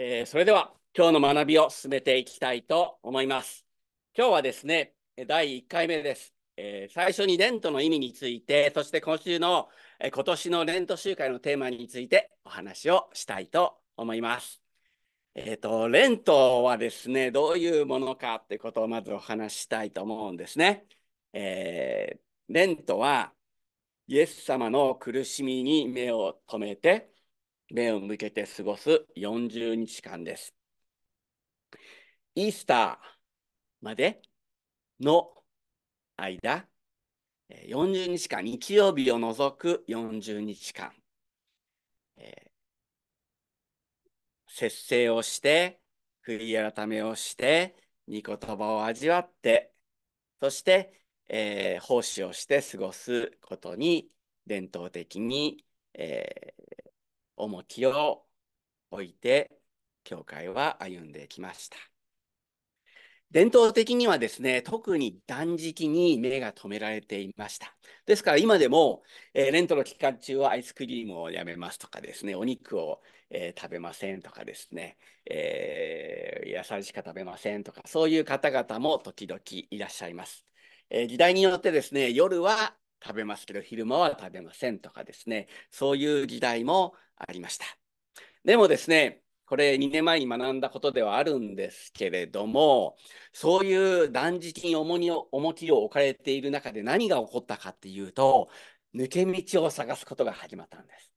えー、それでは今日の学びを進めていきたいと思います。今日はですね、第1回目です。えー、最初にレントの意味について、そして今週の、えー、今年のレント集会のテーマについてお話をしたいと思います。えっ、ー、と、レントはですね、どういうものかってことをまずお話したいと思うんですね。えレントは、イエス様の苦しみに目を留めて、目を向けて過ごす40日間です。イースターまでの間、40日間、日曜日を除く40日間、えー、節制をして、振り改めをして、御言葉を味わって、そして、えー、奉仕をして過ごすことに伝統的に、えー、重きを置いて教会は歩んできました。伝統的にはですね、特に断食に目が留められていました。ですから今でも、えー、レントの期間中はアイスクリームをやめますとかですね、お肉を、えー、食べませんとかですね、えー、野菜しか食べませんとか、そういう方々も時々いらっしゃいます。え時代によってですね、夜は食べますけど昼間は食べませんとかですねそういう時代もありましたでもですねこれ2年前に学んだことではあるんですけれどもそういう断食に重荷を重きを置かれている中で何が起こったかっていうと抜け道を探すことが始まったんです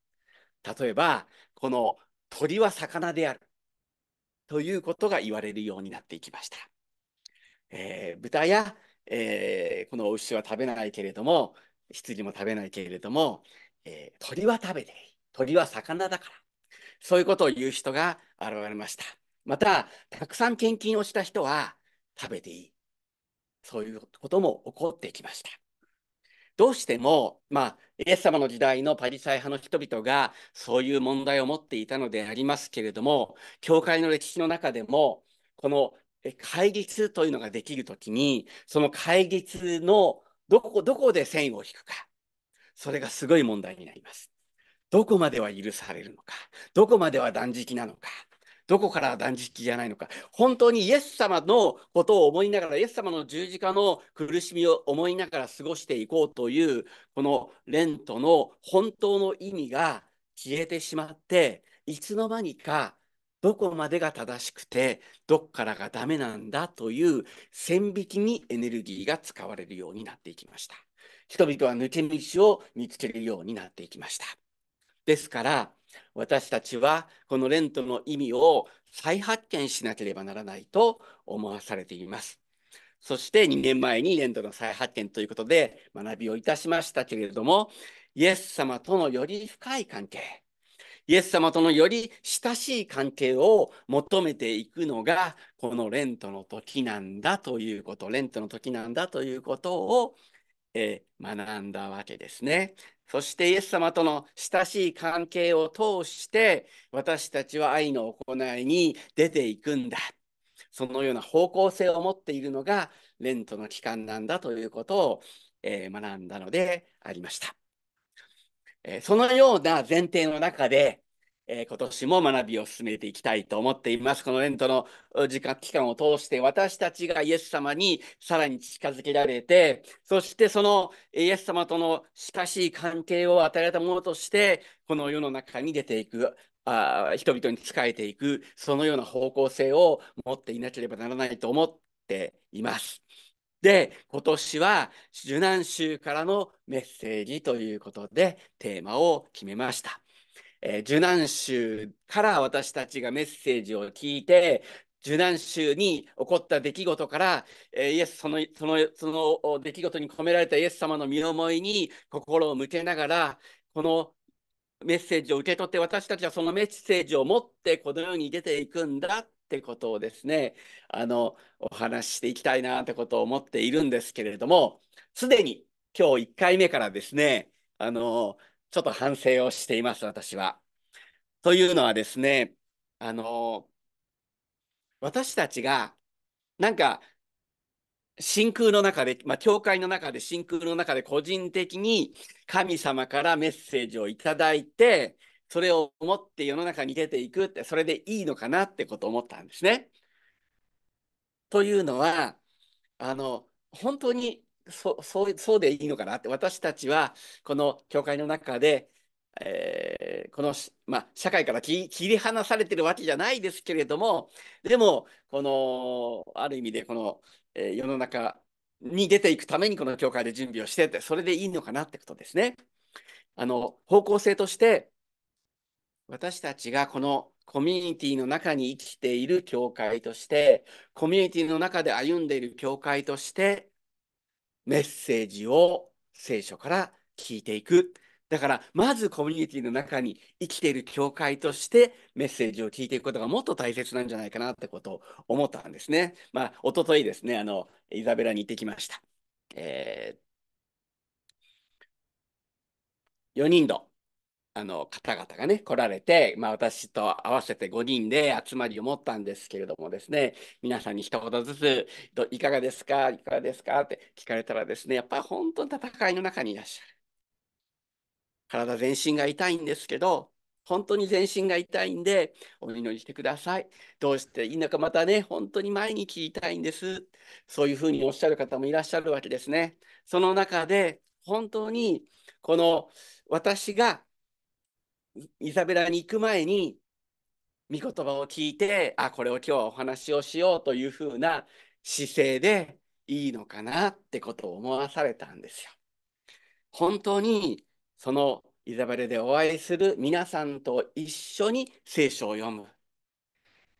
例えばこの鳥は魚であるということが言われるようになっていきました、えー、豚や、えー、この牛は食べないけれども羊も食べないけれども、えー、鳥は食べていい。鳥は魚だから。そういうことを言う人が現れました。また、たくさん献金をした人は食べていい。そういうことも起こってきました。どうしても、まあ、イエス様の時代のパリサイ派の人々がそういう問題を持っていたのでありますけれども、教会の歴史の中でも、この戒律というのができるときに、その戒律のどこどこで線を引くか。それがすごい問題になります。どこまでは許されるのか。どこまでは断食なのか。どこから断食じゃないのか。本当にイエス様のことを思いながら、イエス様の十字架の苦しみを思いながら過ごしていこうという、このレントの本当の意味が消えてしまって、いつの間にかどこまでが正しくてどこからがダメなんだという線引きにエネルギーが使われるようになっていきました人々は抜け道を見つけるようになっていきましたですから私たちはこのレントの意味を再発見しなければならないと思わされていますそして2年前にレントの再発見ということで学びをいたしましたけれどもイエス様とのより深い関係イエス様とのより親しい関係を求めていくのが、このレントの時なんだということ、レントの時なんだということを、えー、学んだわけですね。そしてイエス様との親しい関係を通して、私たちは愛の行いに出ていくんだ。そのような方向性を持っているのが、レントの期間なんだということを、えー、学んだのでありました。えー、そのような前提の中で、えー、今年も学びを進めていきたいと思っています。このレントの時間、期間を通して、私たちがイエス様にさらに近づけられて、そしてそのイエス様との近しい関係を与えたものとして、この世の中に出ていく、あ人々に仕えていく、そのような方向性を持っていなければならないと思っています。で、今年は受難週からのメッセージということでテーマを決めました。えー、受難週から私たちがメッセージを聞いて、受難週に起こった出来事から、えー、イエスそのそのそのその出来事に込められたイエス様の身思いに心を向けながら、このメッセージを受け取って私たちはそのメッセージを持ってこの世に出ていくんだってことをですね、あの、お話ししていきたいなってことを思っているんですけれども、すでに今日1回目からですね、あの、ちょっと反省をしています、私は。というのはですね、あの、私たちが、なんか、真空の中で、まあ、教会の中で、真空の中で個人的に神様からメッセージをいただいて、それを思って世の中に出ていくって、それでいいのかなってことを思ったんですね。というのは、あの、本当にそそうそうでいいのかなって、私たちはこの教会の中で、えー、この、まあ、社会から切り離されてるわけじゃないですけれどもでもこのある意味でこの、えー、世の中に出ていくためにこの教会で準備をしててそれでいいのかなってことですね。あの方向性として私たちがこのコミュニティの中に生きている教会として、コミュニティの中で歩んでいる教会として、メッセージを聖書から聞いていく。だから、まずコミュニティの中に生きている教会としてメッセージを聞いていくことがもっと大切なんじゃないかなってことを思ったんですね。まあ、おとといですね、あの、イザベラに行ってきました。えー、4人と、あの方々がね来られて、まあ、私と合わせて5人で集まりを持ったんですけれどもですね皆さんに一言ずつど「いかがですかいかがですか?」って聞かれたらですねやっぱり本当に戦いの中にいらっしゃる体全身が痛いんですけど本当に全身が痛いんでお祈りしてくださいどうしていいのかまたね本当に毎日痛いんですそういうふうにおっしゃる方もいらっしゃるわけですねその中で本当にこの私がイザベラに行く前に、御言葉を聞いて、あ、これを今日はお話をしようというふうな姿勢でいいのかなってことを思わされたんですよ。本当にそのイザベラでお会いする皆さんと一緒に聖書を読む。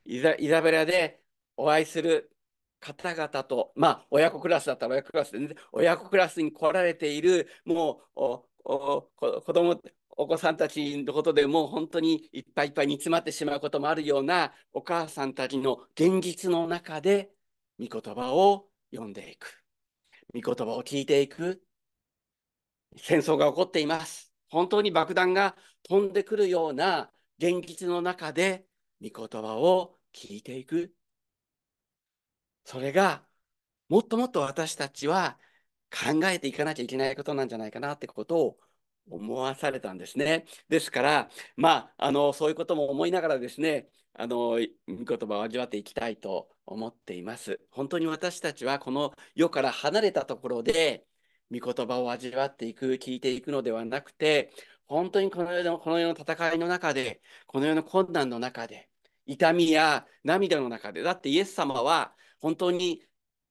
イザイザベラでお会いする方々と、まあ、親子クラスだったら親子クラスで、ね、親子クラスに来られている、もうおお子供お子さんたちのことでもう本当にいっぱいいっぱい煮詰まってしまうこともあるようなお母さんたちの現実の中で御言葉を読んでいく御言葉を聞いていく戦争が起こっています本当に爆弾が飛んでくるような現実の中で御言葉を聞いていくそれがもっともっと私たちは考えていかなきゃいけないことなんじゃないかなってことを思わされたんですね。ですから、まあ、あのそういうことも思いながらですね、あの御言葉を味わっていきたいと思っています。本当に私たちはこの世から離れたところで御言葉を味わっていく、聞いていくのではなくて、本当にこの世のこの世の戦いの中で、この世の困難の中で、痛みや涙の中で、だってイエス様は本当に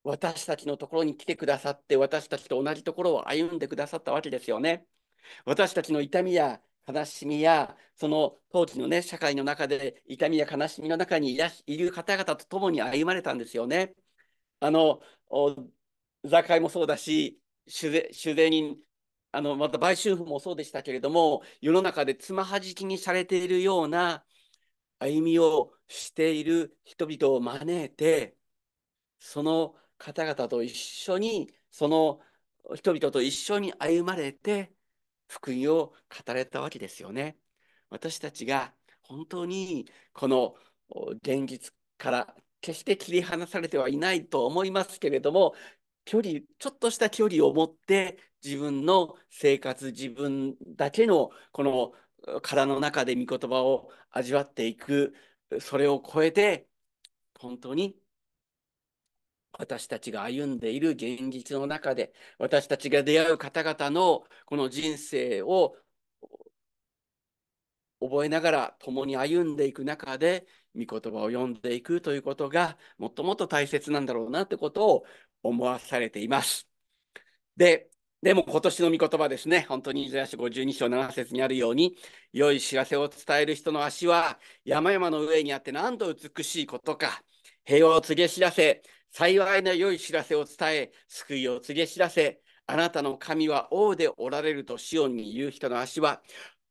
私たちのところに来てくださって、私たちと同じところを歩んでくださったわけですよね。私たちの痛みや悲しみやその当時のね社会の中で痛みや悲しみの中にいらいる方々と共に歩まれたんですよね。あの座会もそうだし修税人あのまた売春婦もそうでしたけれども世の中でつまはじきにされているような歩みをしている人々を招いてその方々と一緒にその人々と一緒に歩まれて福音を語られたわけですよね。私たちが本当にこの現実から決して切り離されてはいないと思いますけれども距離ちょっとした距離を持って自分の生活自分だけのこの殻の中で御言葉を味わっていくそれを超えて本当に私たちが歩んでいる現実の中で、私たちが出会う方々のこの人生を覚えながら共に歩んでいく中で、御言葉を読んでいくということが、もっともっと大切なんだろうなってことを思わされています。で、でも今年の御言葉ですね、本当にイザヤ書52章7節にあるように、良い知らせを伝える人の足は山々の上にあって何度美しいことか、平和を告げ知らせ、幸いな良い知らせを伝え、救いを告げ知らせ、あなたの神は王でおられるとシオンに言う人の足は、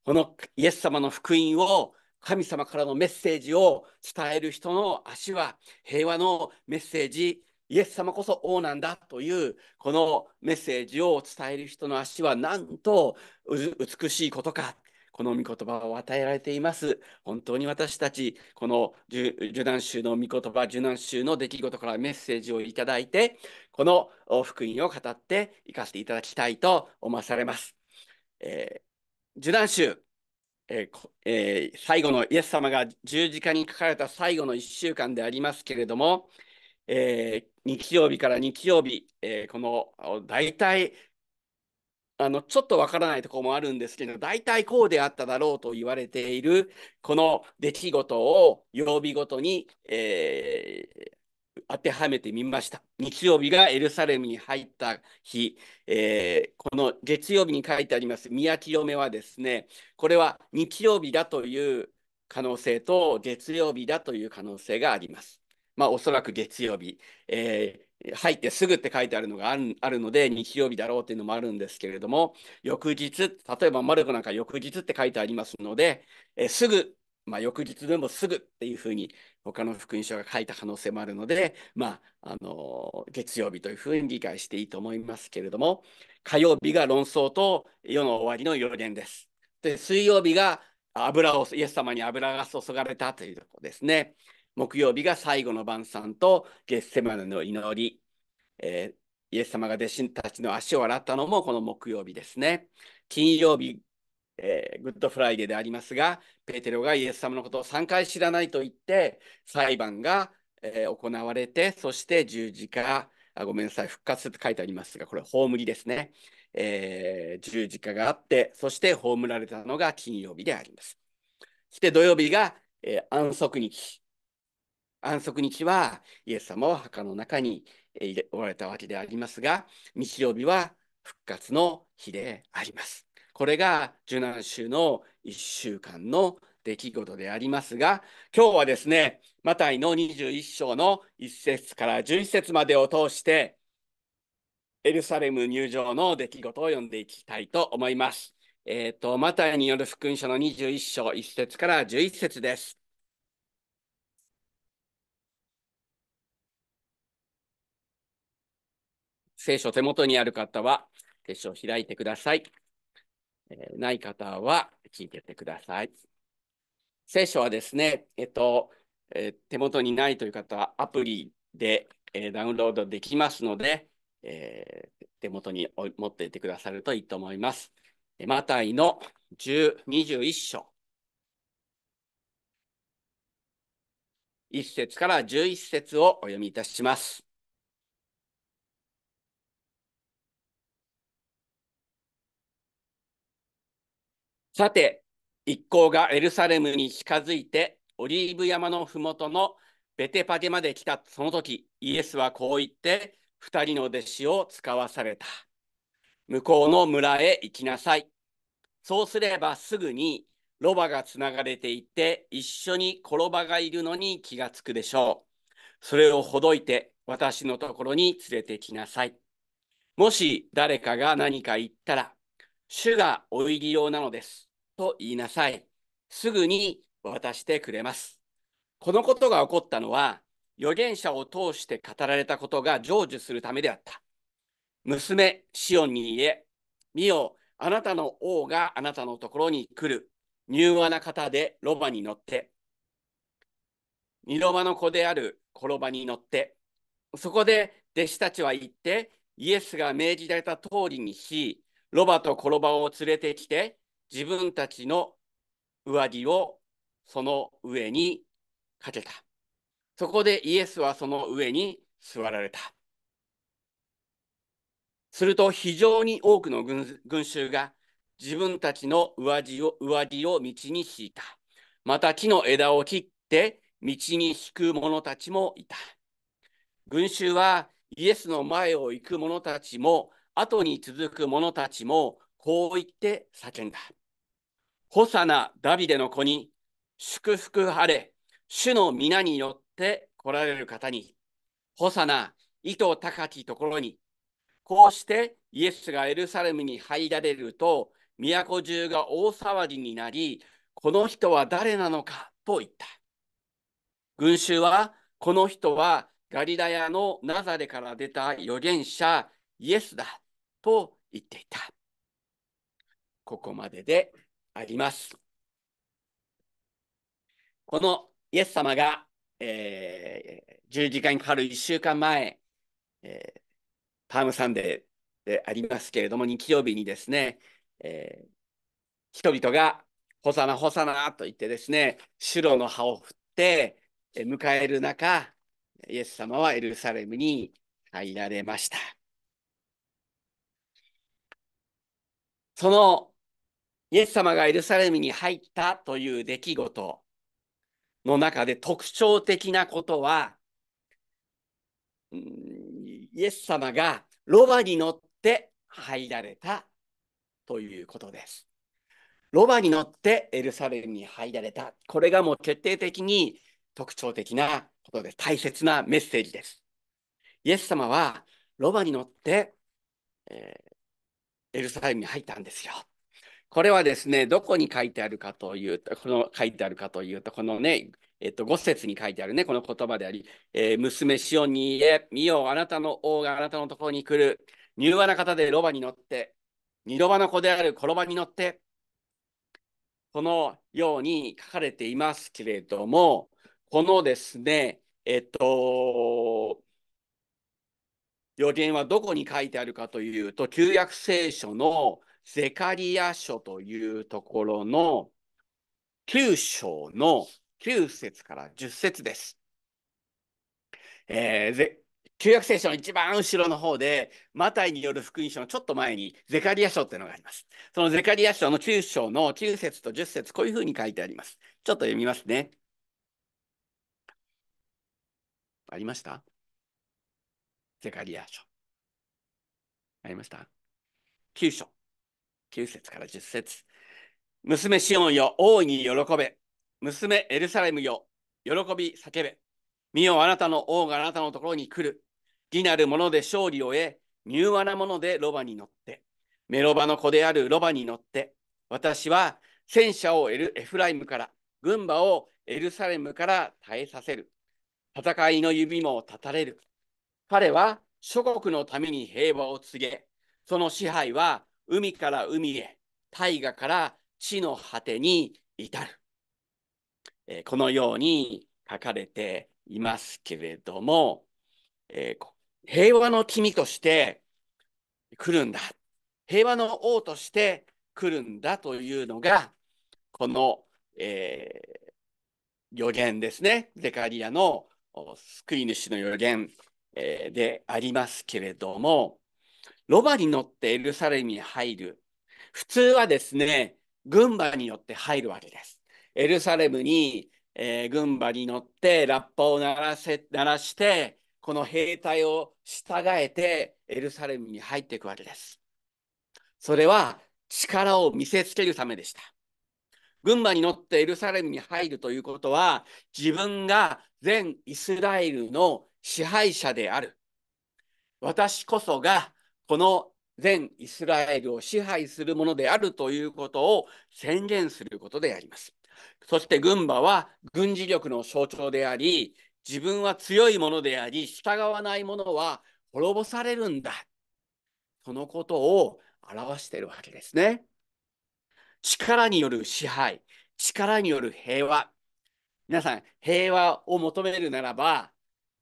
このイエス様の福音を神様からのメッセージを伝える人の足は平和のメッセージイエス様こそ王なんだというこのメッセージを伝える人の足はなんと美しいことかこの御言葉を与えられています。本当に私たち、この受難集の御言葉、受難集の出来事からメッセージをいただいて、この福音を語って生かしていただきたいと思わされます。えー、受難集、えーえー、最後のイエス様が十字架に書かれた最後の1週間でありますけれども、えー、日曜日から日曜日、えー、この大体あの、ちょっとわからないところもあるんですけど、大体こうであっただろうと言われている、この出来事を曜日ごとに、えー、当てはめてみました。日曜日がエルサレムに入った日、えー、この月曜日に書いてあります宮清めはですね、これは日曜日だという可能性と月曜日だという可能性があります。まあ、おそらく月曜日、えー、入ってすぐって書いてあるのがあるあるので、日曜日だろうっていうのもあるんですけれども、翌日、例えばマルコなんか翌日って書いてありますので、えすぐ、まあ、翌日でもすぐっていうふうに、他の福音書が書いた可能性もあるので、まああの月曜日というふうに理解していいと思いますけれども、火曜日が論争と世の終わりの予言です。で、水曜日が油を、イエス様に油が注がれたというところですね。木曜日が最後の晩餐とゲッセマネの祈り、えー、イエス様が弟子たちの足を洗ったのもこの木曜日ですね。金曜日、えー、グッドフライデーでありますが、ペテロがイエス様のことを3回知らないと言って、裁判が、えー、行われて、そして十字架、あごめんなさい、復活と書いてありますが、これ、葬りですね。えー、十字架があって、そして葬られたのが金曜日であります。そして土曜日が、えー、安息日。安息日はイエス様は墓の中に入れおられたわけでありますが、日曜日は復活の日であります。これが受難週の1週間の出来事でありますが、今日はですね、マタイの21章の1節から11節までを通して、エルサレム入場の出来事を読んでいきたいと思います。えっ、ー、と、マタイによる福音書の21章1節から11節です。聖書手元にある方は聖書を開いてください。えー、ない方は聞いててください。聖書はですね、えっと、えー、手元にないという方はアプリで、えー、ダウンロードできますので、え手元に持っていてくださるといいと思います。マタイの十二21章。1節から11節をお読みいたします。さて、一行がエルサレムに近づいて、オリーブ山のふもとのベテパゲまで来たその時、イエスはこう言って、二人の弟子を使わされた。向こうの村へ行きなさい。そうすればすぐにロバがつながれていて、一緒に転ばがいるのに気がつくでしょう。それをほどいて、私のところに連れてきなさい。もし誰かが何か言ったら、主がお入り用なのです。と言いなさい。すぐに渡してくれます。このことが起こったのは、預言者を通して語られたことが成就するためであった。娘、シオンに言え、見よ、あなたの王があなたのところに来る。柔和な方でロバに乗って、二度バの子であるコロバに乗って、そこで弟子たちは行って、イエスが命じられた通りにし、ロバとコロバを連れてきて、自分たちの上着をその上にかけた。そこでイエスはその上に座られた。すると非常に多くの群衆が自分たちの上着を上着を道に敷いた。また木の枝を切って道に敷く者たちもいた。群衆はイエスの前を行く者たちも後に続く者たちもこう言って叫んだ。ホサナ・ダビデの子に、祝福晴れ、主の皆によって来られる方に、ホサナ、糸高きところに、こうしてイエスがエルサレムに入られると、都中が大騒ぎになり、この人は誰なのかと言った。群衆は、この人はガリラヤのナザレから出た預言者イエスだと言っていた。ここまでであります。このイエス様が、えー、十字架にかかる1週間前、えー、パームサンデーでありますけれども、日曜日にですね、えー、人々がホサナ、ホサナと言ってですね、白の葉を振って、え迎える中、イエス様はエルサレムに入られました。そのイエス様がエルサレムに入ったという出来事の中で特徴的なことは、イエス様がロバに乗って入られたということです。ロバに乗ってエルサレムに入られた。これがもう決定的に特徴的なことで大切なメッセージです。イエス様はロバに乗って、えー、エルサレムに入ったんですよ。これはですね、どこに書いてあるかというと、この書いてあるかというと、このね、えっと、五節に書いてあるね、この言葉であり、えー、娘シオンに言え、見よ、う、あなたの王があなたのところに来る、柔和な方でロバに乗って、二ロバの子であるコロバに乗って、このように書かれていますけれども、このですね、えっと、予言はどこに書いてあるかというと、旧約聖書のゼカリア書というところの9章の9節から10節です。えー、旧約聖書の一番後ろの方で、マタイによる福音書のちょっと前に、ゼカリア書っていうのがあります。そのゼカリア書の9章の9節と10節こういうふうに書いてあります。ちょっと読みますね。ありましたゼカリア書。ありました ?9 章。9節から10節娘シオンよ、大いに喜べ。娘エルサレムよ、喜び叫べ。見よ、あなたの王があなたのところに来る。義なるもので勝利を得、柔和なものでロバに乗って。メロバの子であるロバに乗って。私は戦車をエルエフライムから、軍馬をエルサレムから耐えさせる。戦いの指も立たれる。彼は諸国のために平和を告げ、その支配は海から海へ、大河から地の果てに至る。えこのように書かれていますけれども、え平和の君として来るんだ。平和の王として来るんだというのが、この、えー、予言ですね。ゼカリアの救い主の予言、えー、でありますけれども、ロバに乗ってエルサレムに入る。普通はですね、軍馬によって入るわけです。エルサレムに、えー、軍馬に乗ってラッパを鳴らせ鳴らして、この兵隊を従えてエルサレムに入っていくわけです。それは力を見せつけるためでした。群馬に乗ってエルサレムに入るということは自分が全イスラエルの支配者である私こそがこの全イスラエルを支配するものであるということを宣言することであります。そして軍馬は軍事力の象徴であり、自分は強いものであり、従わないものは滅ぼされるんだ。そのことを表しているわけですね。力による支配、力による平和。皆さん、平和を求めるならば、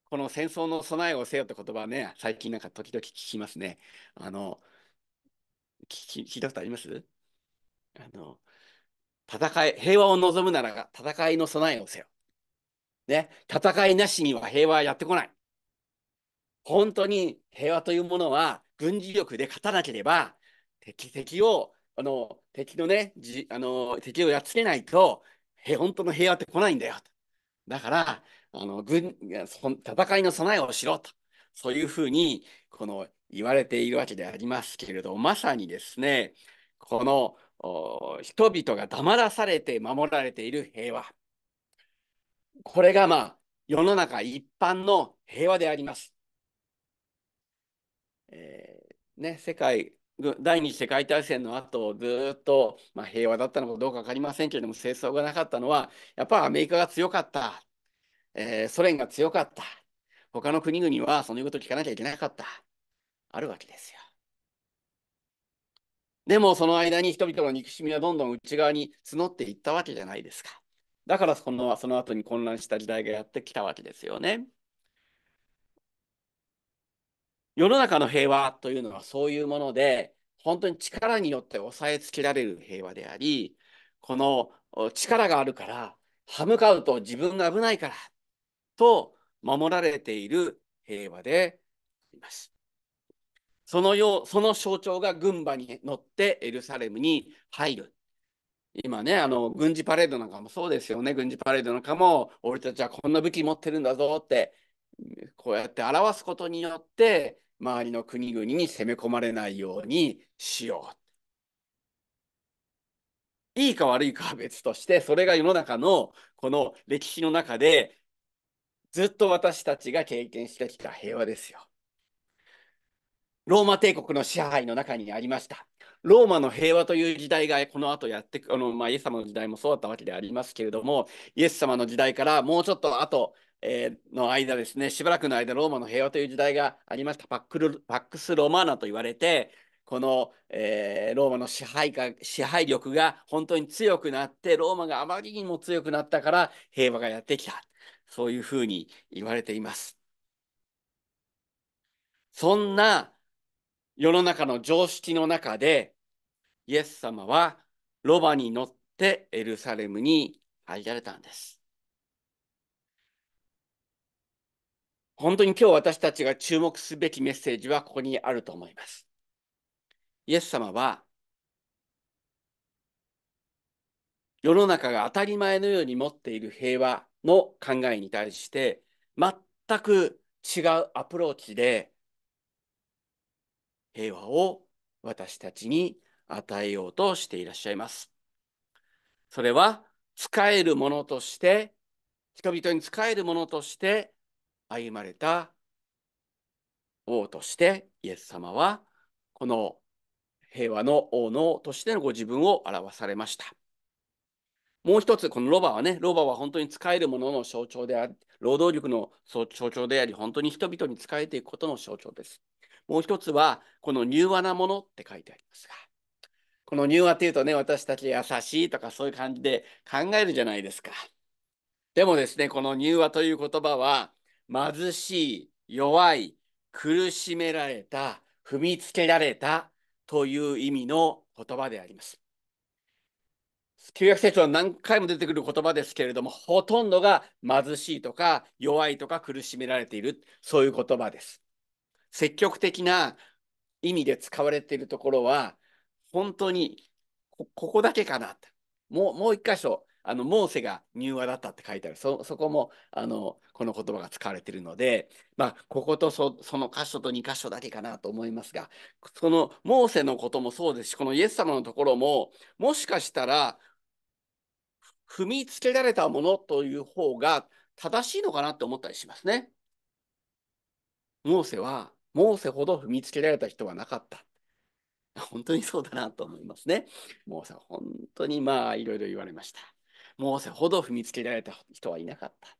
この戦争の備えをせよって言葉ね、最近なんか時々聞きますね。あの、聞聞いたことありますあの、戦い、平和を望むなら戦いの備えをせよ。ね、戦いなしには平和はやってこない。本当に平和というものは軍事力で勝たなければ敵敵をあの敵のねじあの敵をやっつけないと本当の平和って来ないんだよだからあの軍戦いの備えをしろと、そういうふうにこの言われているわけでありますけれどまさにですね、この人々が黙らされて守られている平和。これがまあ世の中一般の平和であります。えー、ね、世界第二次世界大戦の後ずっと、まあ、平和だったのかどうか分かりませんけれども戦争がなかったのはやっぱりアメリカが強かったえー、ソ連が強かった。他の国々はその言うこと聞かなきゃいけなかった。あるわけですよ。でもその間に人々の憎しみはどんどん内側に募っていったわけじゃないですか。だからそのその後に混乱した時代がやってきたわけですよね。世の中の平和というのはそういうもので、本当に力によって抑えつけられる平和であり、この力があるから、歯向かうと自分が危ないから、と守られている平和でいます。そのようその象徴が軍馬に乗ってエルサレムに入る。今ね、あの軍事パレードなんかもそうですよね、軍事パレードなんかも、俺たちはこんな武器持ってるんだぞって、こうやって表すことによって、周りの国々に攻め込まれないようにしよう。いいか悪いかは別として、それが世の中のこの歴史の中でずっと私たちが経験してきた平和ですよ。ローマ帝国の支配の中にありました。ローマの平和という時代がこの後やってあの、まあ、イエス様の時代もそうだったわけでありますけれども、イエス様の時代からもうちょっと後、えー、の間ですね、しばらくの間、ローマの平和という時代がありました。パックルパックス・ロマーナと言われて、この、えー、ローマの支配か支配力が本当に強くなって、ローマがあまりにも強くなったから平和がやってきた。そういうふうに言われています。そんな世の中の常識の中で、イエス様はロバに乗ってエルサレムに入られたんです。本当に今日私たちが注目すべきメッセージはここにあると思います。イエス様は世の中が当たり前のように持っている平和の考えに対して全く違うアプローチで平和を私たちに与えようとしていらっしゃいます。それは使えるものとして人々に使えるものとして歩まれた王としてイエス様はこの平和の王のとしてのご自分を表されました。もう一つ、このロバはね、ロバは本当に使えるものの象徴であり、労働力の象徴であり、本当に人々に仕えていくことの象徴です。もう一つは、この柔和なものって書いてありますが、この柔和っていうとね、私たち優しいとかそういう感じで考えるじゃないですか。でもですね、この柔和という言葉は、貧しい、弱い、苦しめられた、踏みつけられたという意味の言葉であります。旧約聖書は何回も出てくる言葉ですけれども、ほとんどが貧しいとか弱いとか苦しめられている、そういう言葉です。積極的な意味で使われているところは、本当にここだけかなと。もう、1一箇所、あの、モーセが入和だったって書いてある。そ、そこも、あの、この言葉が使われているので、まあ、こことそその箇所と2箇所だけかなと思いますが、そのモーセのこともそうですし、このイエス様のところも、もしかしたら、踏みつけられたものという方が正しいのかなって思ったりしますね。モーセは、モーセほど踏みつけられた人はなかった。本当にそうだなと思いますね。モーセは本当にまあいろいろ言われました。モーセほど踏みつけられた人はいなかった。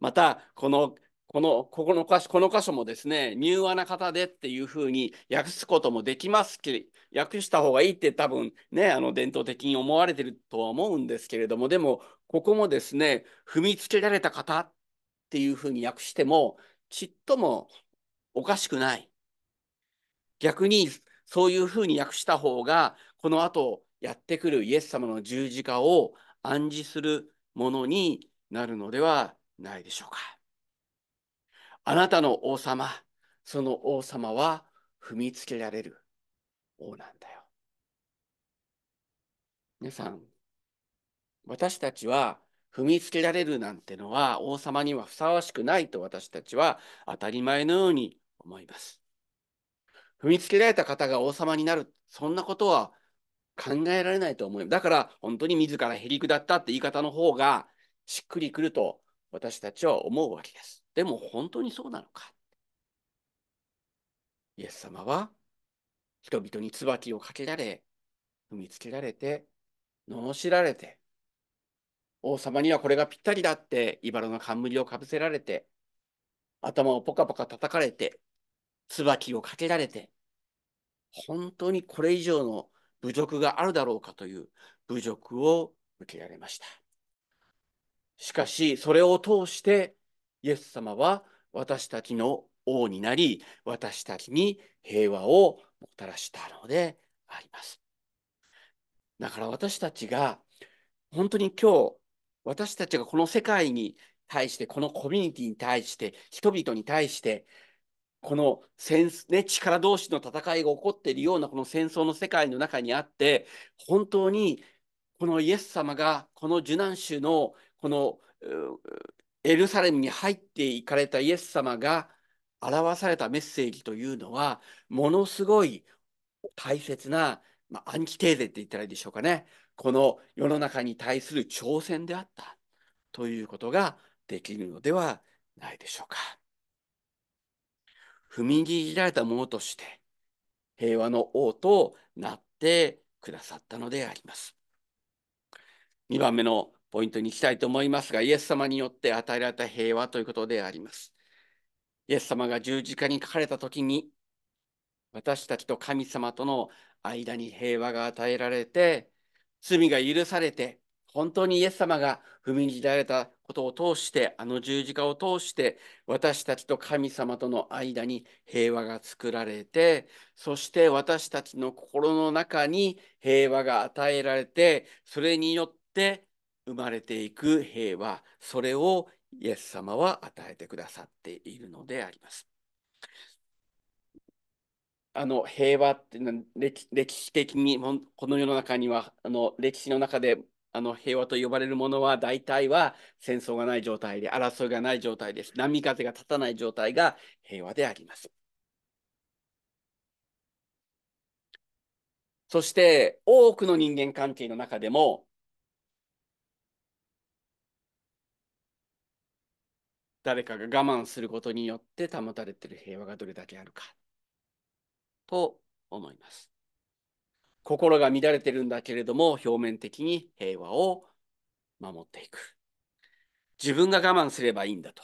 また、このこの、ここの箇所、この箇所もですね、柔和な方でっていうふうに訳すこともできますけど、訳した方がいいって多分ね、あの伝統的に思われてるとは思うんですけれども、でも、ここもですね、踏みつけられた方っていうふうに訳しても、ちっともおかしくない。逆に、そういうふうに訳した方が、この後やってくるイエス様の十字架を暗示するものになるのではないでしょうか。あなたの王様、その王様は踏みつけられる王なんだよ。皆さん、私たちは踏みつけられるなんてのは王様にはふさわしくないと私たちは当たり前のように思います。踏みつけられた方が王様になる、そんなことは考えられないと思います。だから本当に自らへりくだったって言い方の方がしっくりくると私たちは思うわけです。でも本当にそうなのかイエス様は人々に椿をかけられ、踏みつけられて、罵られて、王様にはこれがぴったりだって、茨の冠をかぶせられて、頭をポカポカ叩かれて、椿をかけられて、本当にこれ以上の侮辱があるだろうかという侮辱を受けられました。しかし、それを通して、イエス様は私たちの王になり、私たちに平和をもたらしたのであります。だから私たちが本当に今日、私たちがこの世界に対して、このコミュニティに対して、人々に対して、この戦、ね、力同士の戦いが起こっているようなこの戦争の世界の中にあって、本当にこのイエス様がこの受難衆のこのエルサレムに入っていかれたイエス様が表されたメッセージというのはものすごい大切な、まあ、アンチテーゼって言ったらいいでしょうかねこの世の中に対する挑戦であったということができるのではないでしょうか。踏みにじられたものとして平和の王となってくださったのであります。2番目のポイントにしたいと思いますが、イエス様によって与えられた平和ということであります。イエス様が十字架にかかれたときに、私たちと神様との間に平和が与えられて、罪が許されて、本当にイエス様が踏みにじられたことを通して、あの十字架を通して、私たちと神様との間に平和が作られて、そして私たちの心の中に平和が与えられて、それによって生まれていく平和それをイエス様は与えてくださっているのであります。あの平和って歴歴史的にこの世の中にはあの歴史の中であの平和と呼ばれるものは大体は戦争がない状態で争いがない状態です。波風が立たない状態が平和であります。そして多くの人間関係の中でも誰かが我慢することによって保たれている平和がどれだけあるかと思います。心が乱れてるんだけれども表面的に平和を守っていく。自分が我慢すればいいんだと。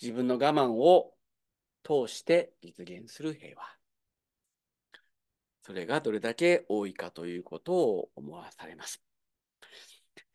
自分の我慢を通して実現する平和。それがどれだけ多いかということを思わされます。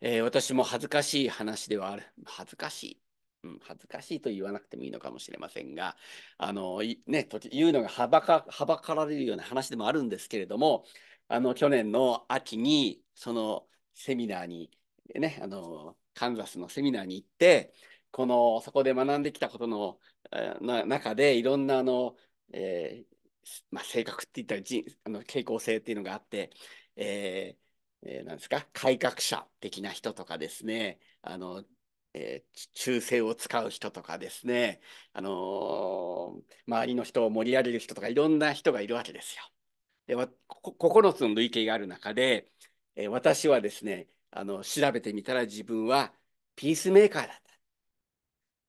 えー、私も恥ずかしい話ではある。恥ずかしい。うん、恥ずかしいと言わなくてもいいのかもしれませんが、あの、ね、言うのがはばか、はばかられるような話でもあるんですけれども、あの、去年の秋に、そのセミナーに、ね、あの、カンザスのセミナーに行って、この、そこで学んできたことの、えー、中で、いろんな、あの、えー、まあ、性格って言ったらあの、傾向性っていうのがあって、えー、えー、なんですか改革者的な人とかですねあのえー、忠誠を使う人とかですね、あのー、周りの人を盛り上げる人とかいろんな人がいるわけですよ。で9つの類型がある中で、えー、私はですねあの調べてみたら自分はピースメーカーだった。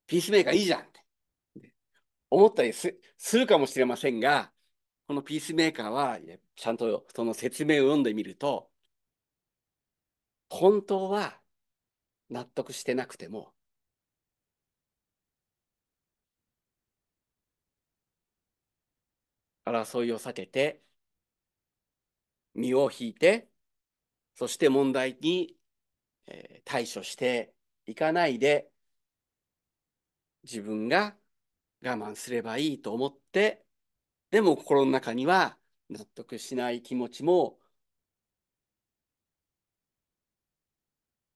ピースメーカーいいじゃんって思ったりするかもしれませんがこのピースメーカーはちゃんとその説明を読んでみると本当は納得してなくても、争いを避けて、身を引いて、そして問題に対処していかないで、自分が我慢すればいいと思って、でも心の中には納得しない気持ちも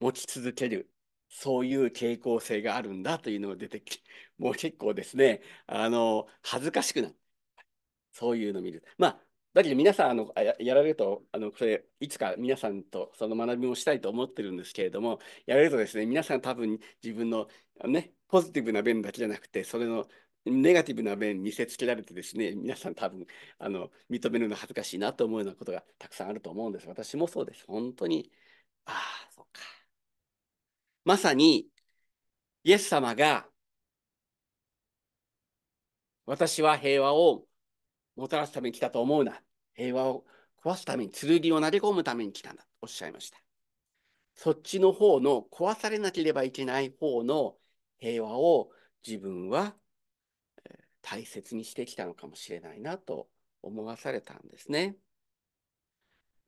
持ち続けるそういう傾向性があるんだというのが出てき もう結構ですねあの恥ずかしくなるそういうのを見るまあだけど皆さんあのややられるとあのこれいつか皆さんとその学びもしたいと思ってるんですけれどもやられるとですね皆さん多分自分のねポジティブな面だけじゃなくてそれのネガティブな面見せつけられてですね皆さん多分あの認めるの恥ずかしいなと思うようなことがたくさんあると思うんです私もそうです本当にああそっかまさに、イエス様が、私は平和をもたらすために来たと思うな。平和を壊すために、剣を投げ込むために来たんだとおっしゃいました。そっちの方の壊されなければいけない方の平和を自分は大切にしてきたのかもしれないなと思わされたんですね。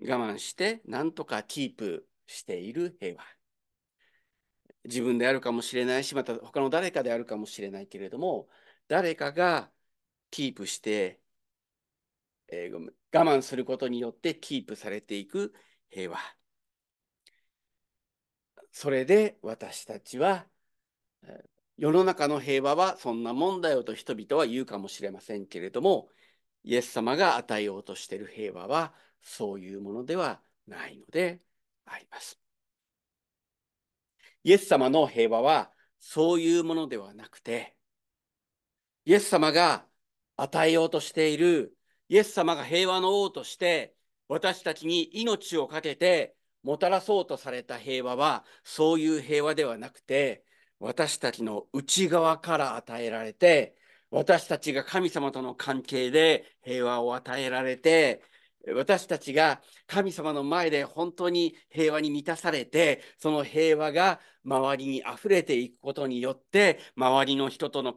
我慢してなんとかキープしている平和。自分であるかもしれないし、また他の誰かであるかもしれないけれども、誰かがキープして、えー、我慢することによってキープされていく平和。それで私たちは、世の中の平和はそんなもんだよと人々は言うかもしれませんけれども、イエス様が与えようとしている平和はそういうものではないのであります。イエス様の平和はそういうものではなくて、イエス様が与えようとしている、イエス様が平和の王として、私たちに命を懸けてもたらそうとされた平和は、そういう平和ではなくて、私たちの内側から与えられて、私たちが神様との関係で平和を与えられて、私たちが神様の前で本当に平和に満たされてその平和が周りにあふれていくことによって周りの人との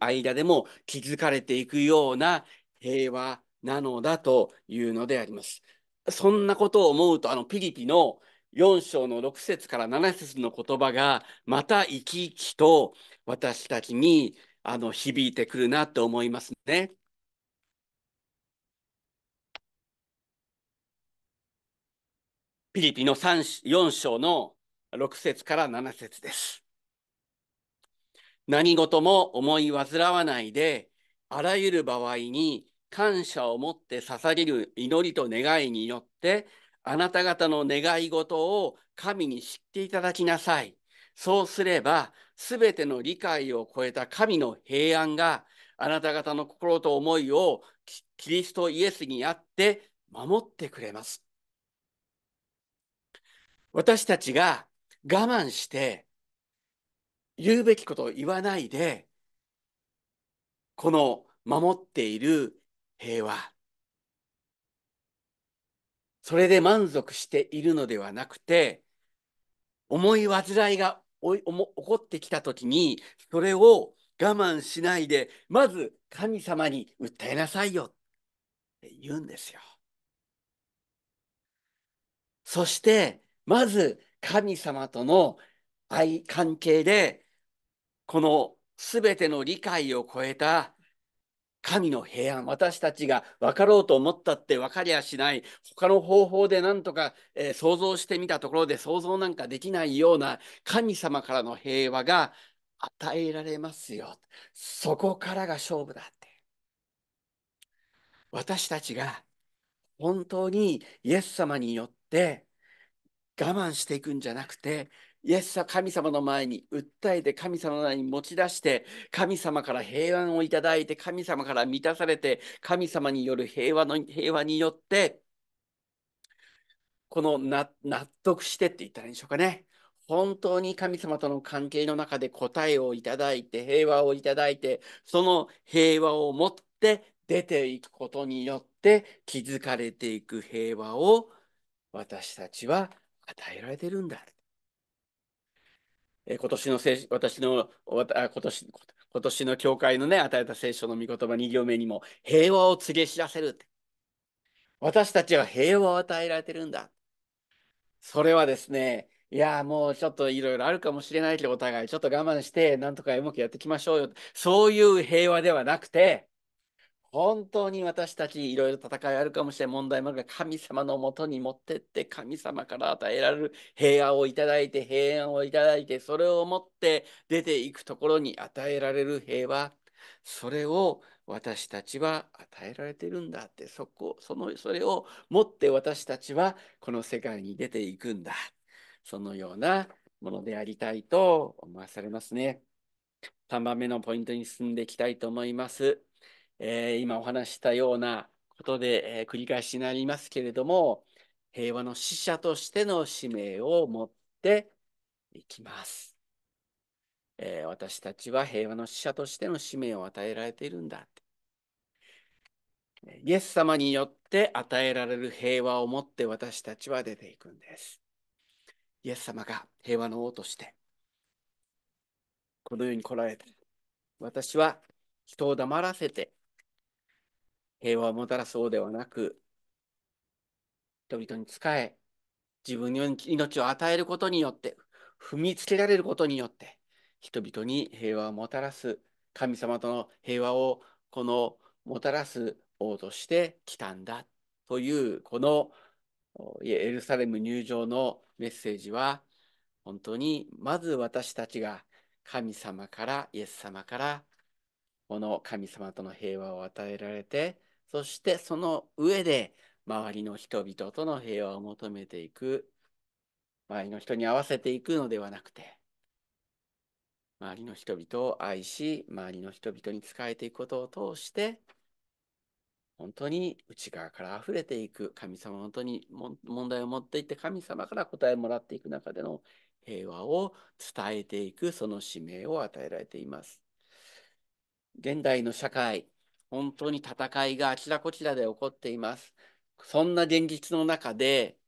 間でも築かれていくような平和なのだというのであります。そんなことを思うとあのピリピの4章の6節から7節の言葉がまた生き生きと私たちにあの響いてくるなと思いますね。ピリピの4章の6節から7節です。何事も思い煩わないで、あらゆる場合に感謝を持って捧げる祈りと願いによって、あなた方の願い事を神に知っていただきなさい。そうすれば、すべての理解を超えた神の平安が、あなた方の心と思いをキリストイエスにあって守ってくれます。私たちが我慢して言うべきことを言わないでこの守っている平和それで満足しているのではなくて思い煩いが起こってきた時にそれを我慢しないでまず神様に訴えなさいよって言うんですよ。そしてまず神様との愛関係で、この全ての理解を超えた神の平安、私たちが分かろうと思ったって分かりゃしない、他の方法で何とか、えー、想像してみたところで想像なんかできないような神様からの平和が与えられますよ。そこからが勝負だって。私たちが本当にイエス様によって我慢していくんじゃなくて、イエスは神様の前に訴えて神様の前に持ち出して神様から平安をいただいて神様から満たされて神様による平和の平和によってこの納得してって言ったらいいんでしょうかね本当に神様との関係の中で答えをいただいて平和をいただいてその平和を持って出ていくことによって築かれていく平和を私たちは与えられてるんだ。え今年の聖私の今年今年の教会のね与えた聖書の御言葉2行目にも平和を告げ知らせる私たちは平和を与えられてるんだそれはですねいやもうちょっといろいろあるかもしれないけどお互いちょっと我慢してなんとかうまくやっていきましょうよそういう平和ではなくて本当に私たちいろいろ戦いあるかもしれない問題もあるが神様のもとに持ってって神様から与えられる平安をいただいて平安をいただいてそれを持って出ていくところに与えられる平和それを私たちは与えられてるんだってそこそのそれを持って私たちはこの世界に出ていくんだそのようなものでありたいと思わされますね3番目のポイントに進んでいきたいと思いますえー、今お話したようなことで、えー、繰り返しになりますけれども、平和の使者としての使命を持っていきます。えー、私たちは平和の使者としての使命を与えられているんだイエス様によって与えられる平和を持って私たちは出ていくんです。イエス様が平和の王として、この世に来られて、私は人を黙らせて平和をもたらそうではなく、人々に仕え、自分に命を与えることによって、踏みつけられることによって、人々に平和をもたらす、神様との平和をこのもたらす王としてきたんだという、このエルサレム入場のメッセージは、本当にまず私たちが神様から、イエス様から、この神様との平和を与えられて、そしてその上で周りの人々との平和を求めていく周りの人に合わせていくのではなくて周りの人々を愛し周りの人々に仕えていくことを通して本当に内側から溢れていく神様本当に問題を持っていって神様から答えをもらっていく中での平和を伝えていくその使命を与えられています。現代の社会本当に戦いがあちらこちらで起こっています。そんな現実の中で、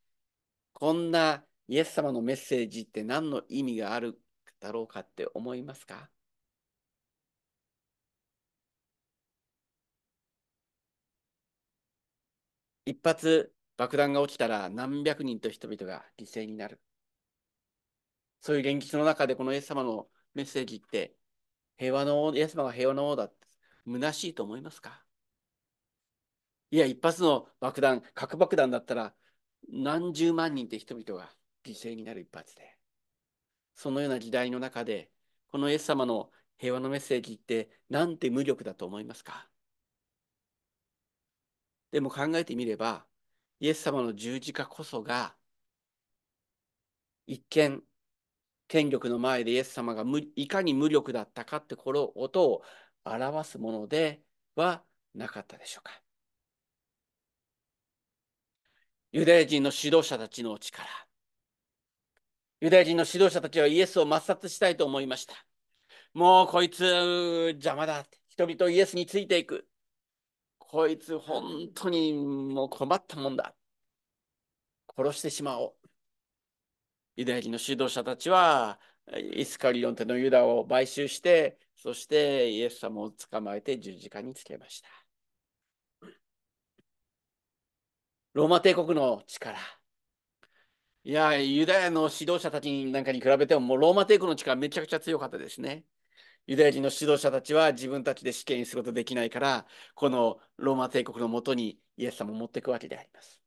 こんなイエス様のメッセージって何の意味があるだろうかって思いますか一発爆弾が落ちたら何百人と人々が犠牲になる。そういう現実の中でこのイエス様のメッセージって平和の王、イエス様が平和の王だ。虚しいと思いますかいや、一発の爆弾、核爆弾だったら、何十万人って人々が犠牲になる一発で。そのような時代の中で、このイエス様の平和のメッセージってなんて無力だと思いますかでも考えてみれば、イエス様の十字架こそが、一見、権力の前でイエス様がいかに無力だったかってことを表すものではなかったでしょうか。ユダヤ人の指導者たちの力。ユダヤ人の指導者たちはイエスを抹殺したいと思いました。もうこいつ邪魔だ。人々イエスについていく。こいつ本当にもう困ったもんだ。殺してしまおう。ユダヤ人の指導者たちはイスカリオンテのユダを買収してそしてイエス様を捕まえて十字架につけました。ローマ帝国の力。いや、ユダヤの指導者たちなんかに比べても、もうローマ帝国の力めちゃくちゃ強かったですね。ユダヤ人の指導者たちは自分たちで試験にすることできないから、このローマ帝国のもとにイエス様を持っていくわけであります。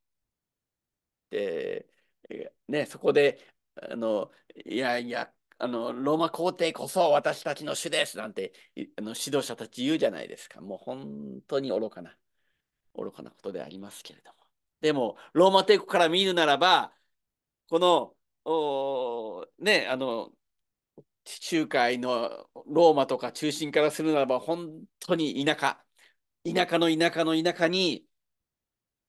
で、ね、そこで、あの、いやいや、あのローマ皇帝こそ私たちの主ですなんてあの指導者たち言うじゃないですか。もう本当に愚かな、愚かなことでありますけれども。でも、ローマ帝国から見るならば、この、ね、あの、地中海のローマとか中心からするならば、本当に田舎、田舎の田舎の田舎に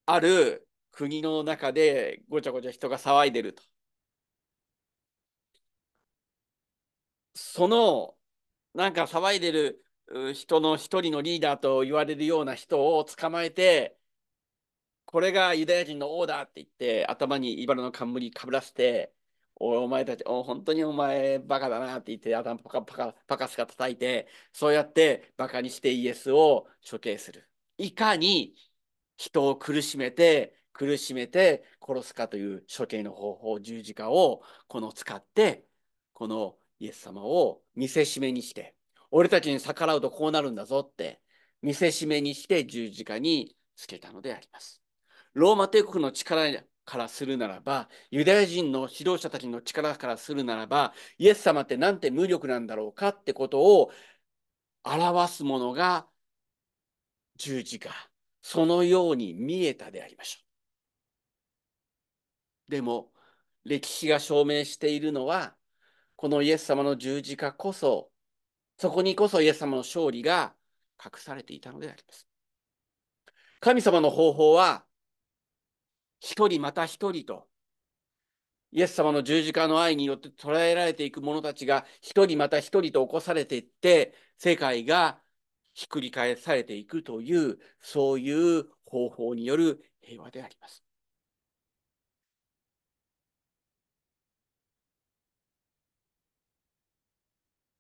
ある国の中でごちゃごちゃ人が騒いでると。そのなんか騒いでる人の一人のリーダーと言われるような人を捕まえて、これがユダヤ人の王だって言って、頭に茨の冠かぶらせて、おお前たち、お本当にお前バカだなって言って、頭パカパカパカスカ叩いて、そうやってバカにしてイエスを処刑する。いかに人を苦しめて、苦しめて殺すかという処刑の方法、十字架をこの使って、このイエス様を見せしめにして、俺たちに逆らうとこうなるんだぞって見せしめにして十字架につけたのであります。ローマ帝国の力からするならば、ユダヤ人の指導者たちの力からするならば、イエス様ってなんて無力なんだろうかってことを表すものが十字架。そのように見えたでありましょう。でも、歴史が証明しているのは、このイエス様の十字架こそ、そこにこそイエス様の勝利が隠されていたのであります。神様の方法は、一人また一人と、イエス様の十字架の愛によって捉えられていく者たちが一人また一人と起こされていって、世界がひっくり返されていくという、そういう方法による平和であります。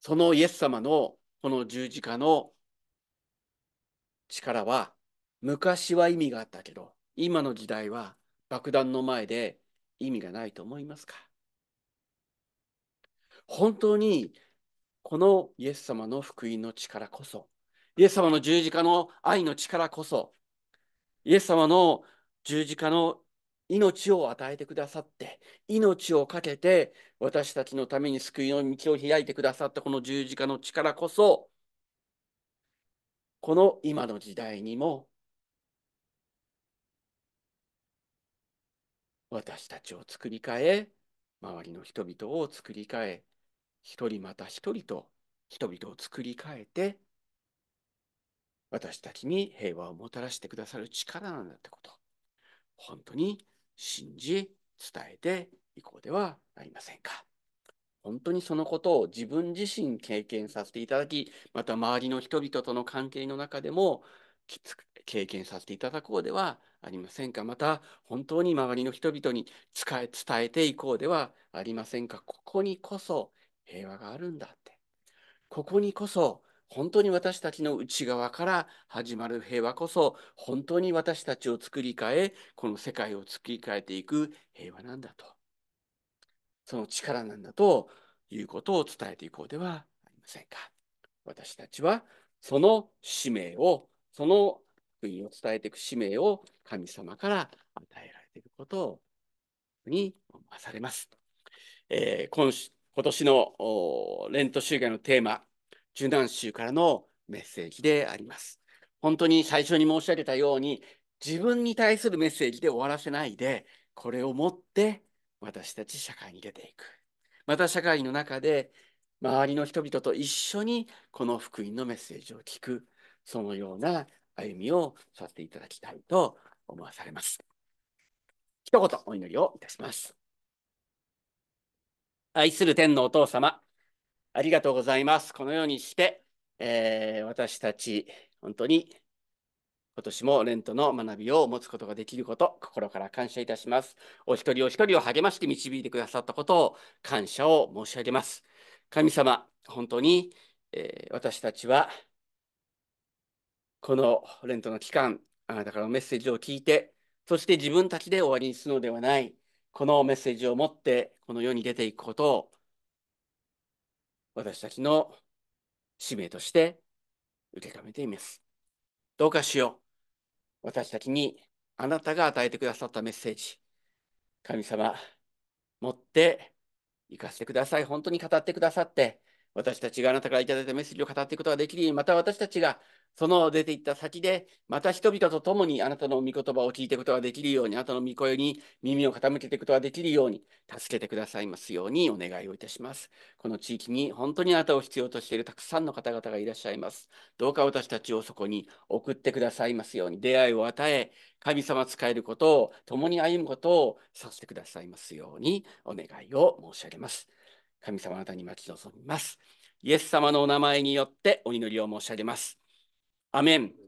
そのイエス様のこの十字架の力は昔は意味があったけど今の時代は爆弾の前で意味がないと思いますか本当にこのイエス様の福音の力こそイエス様の十字架の愛の力こそイエス様の十字架の命を与えてくださって命をかけて私たちのために救いの道を開いてくださったこの十字架の力こそこの今の時代にも私たちを作り変え周りの人々を作り変え一人また一人と人々を作り変えて私たちに平和をもたらしてくださる力なんだってこと本当に信じ伝えていこうではありませんか。本当にそのことを自分自身経験させていただき、また周りの人々との関係の中でも経験させていただこうではありませんか。また本当に周りの人々に伝えていこうではありませんか。ここにこそ平和があるんだって。ここにこそ本当に私たちの内側から始まる平和こそ本当に私たちを作り変えこの世界を作り変えていく平和なんだとその力なんだということを伝えていこうではありませんか私たちはその使命をその福音を伝えていく使命を神様から与えられていることをに思わされます。えー、今今年のレント集会のテーマ受難集からのメッセージであります。本当に最初に申し上げたように、自分に対するメッセージで終わらせないで、これを持って私たち社会に出ていく。また社会の中で周りの人々と一緒にこの福音のメッセージを聞く、そのような歩みをさせていただきたいと思わされます。一言お祈りをいたします。愛する天のお父様、ありがとうございます。このようにして、えー、私たち、本当に今年もレントの学びを持つことができること、心から感謝いたします。お一人お一人を励まして導いてくださったことを感謝を申し上げます。神様、本当に、えー、私たちは、このレントの期間、あなたからのメッセージを聞いて、そして自分たちで終わりにするのではない、このメッセージを持って、この世に出ていくことを私たちの使命として受け止めています。どうかしよう。私たちにあなたが与えてくださったメッセージ、神様、持って行かせてください。本当に語ってくださって、私たちがあなたからいただいたメッセージを語っていくことができまた私たちがその出ていった先で、また人々と共にあなたの御言葉を聞いていくことができるように、あなたの御声に耳を傾けていくことができるように、助けてくださいますようにお願いをいたします。この地域に本当にあなたを必要としているたくさんの方々がいらっしゃいます。どうか私たちをそこに送ってくださいますように、出会いを与え、神様使えることを、共に歩むことをさせてくださいますようにお願いを申し上げます。神様あなたに待ち望みます。イエス様のお名前によってお祈りを申し上げます。アメン。